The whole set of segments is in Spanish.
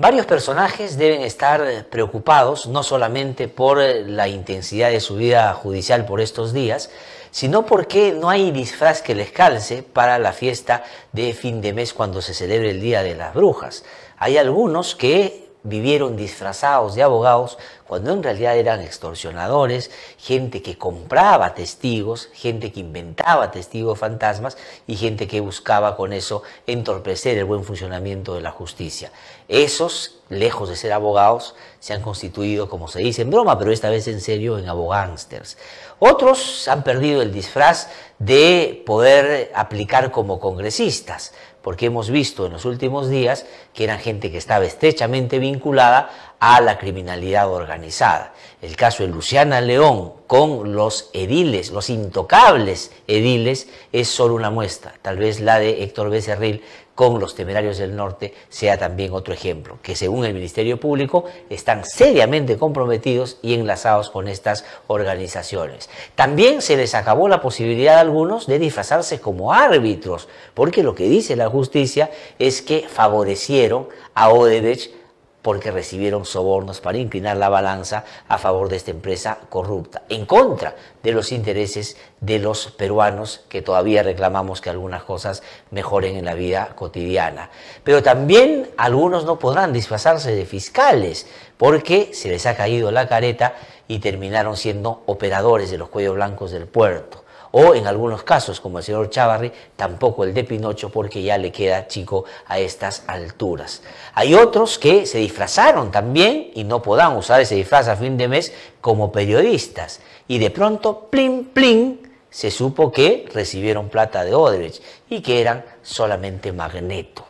Varios personajes deben estar eh, preocupados no solamente por eh, la intensidad de su vida judicial por estos días, sino porque no hay disfraz que les calce para la fiesta de fin de mes cuando se celebre el Día de las Brujas. Hay algunos que vivieron disfrazados de abogados cuando en realidad eran extorsionadores, gente que compraba testigos, gente que inventaba testigos fantasmas y gente que buscaba con eso entorpecer el buen funcionamiento de la justicia. Esos, lejos de ser abogados, se han constituido, como se dice en broma, pero esta vez en serio, en abogánsters. Otros han perdido el disfraz de poder aplicar como congresistas porque hemos visto en los últimos días que eran gente que estaba estrechamente vinculada a la criminalidad organizada. El caso de Luciana León con los ediles, los intocables ediles, es solo una muestra. Tal vez la de Héctor Becerril con los temerarios del norte sea también otro ejemplo, que según el Ministerio Público están seriamente comprometidos y enlazados con estas organizaciones. También se les acabó la posibilidad a algunos de disfrazarse como árbitros, porque lo que dice la justicia es que favorecieron a Odebrecht porque recibieron sobornos para inclinar la balanza a favor de esta empresa corrupta, en contra de los intereses de los peruanos que todavía reclamamos que algunas cosas mejoren en la vida cotidiana. Pero también algunos no podrán disfrazarse de fiscales porque se les ha caído la careta y terminaron siendo operadores de los cuellos blancos del puerto o en algunos casos, como el señor Chávarri, tampoco el de Pinocho porque ya le queda chico a estas alturas. Hay otros que se disfrazaron también y no podrán usar ese disfraz a fin de mes como periodistas. Y de pronto, plin, plim se supo que recibieron plata de Odebrecht y que eran solamente magneto.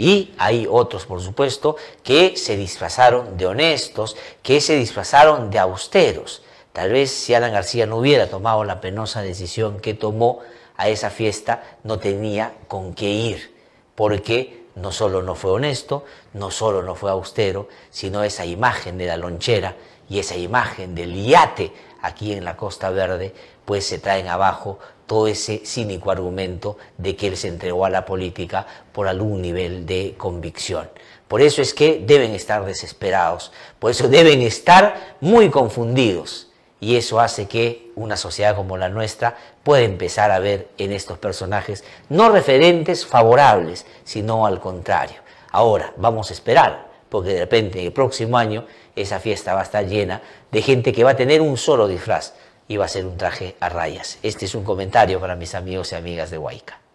Y hay otros, por supuesto, que se disfrazaron de honestos, que se disfrazaron de austeros Tal vez si Alan García no hubiera tomado la penosa decisión que tomó a esa fiesta, no tenía con qué ir, porque no solo no fue honesto, no solo no fue austero, sino esa imagen de la lonchera y esa imagen del yate aquí en la Costa Verde, pues se traen abajo todo ese cínico argumento de que él se entregó a la política por algún nivel de convicción. Por eso es que deben estar desesperados, por eso deben estar muy confundidos. Y eso hace que una sociedad como la nuestra pueda empezar a ver en estos personajes no referentes favorables, sino al contrario. Ahora, vamos a esperar, porque de repente el próximo año esa fiesta va a estar llena de gente que va a tener un solo disfraz y va a ser un traje a rayas. Este es un comentario para mis amigos y amigas de Huayca.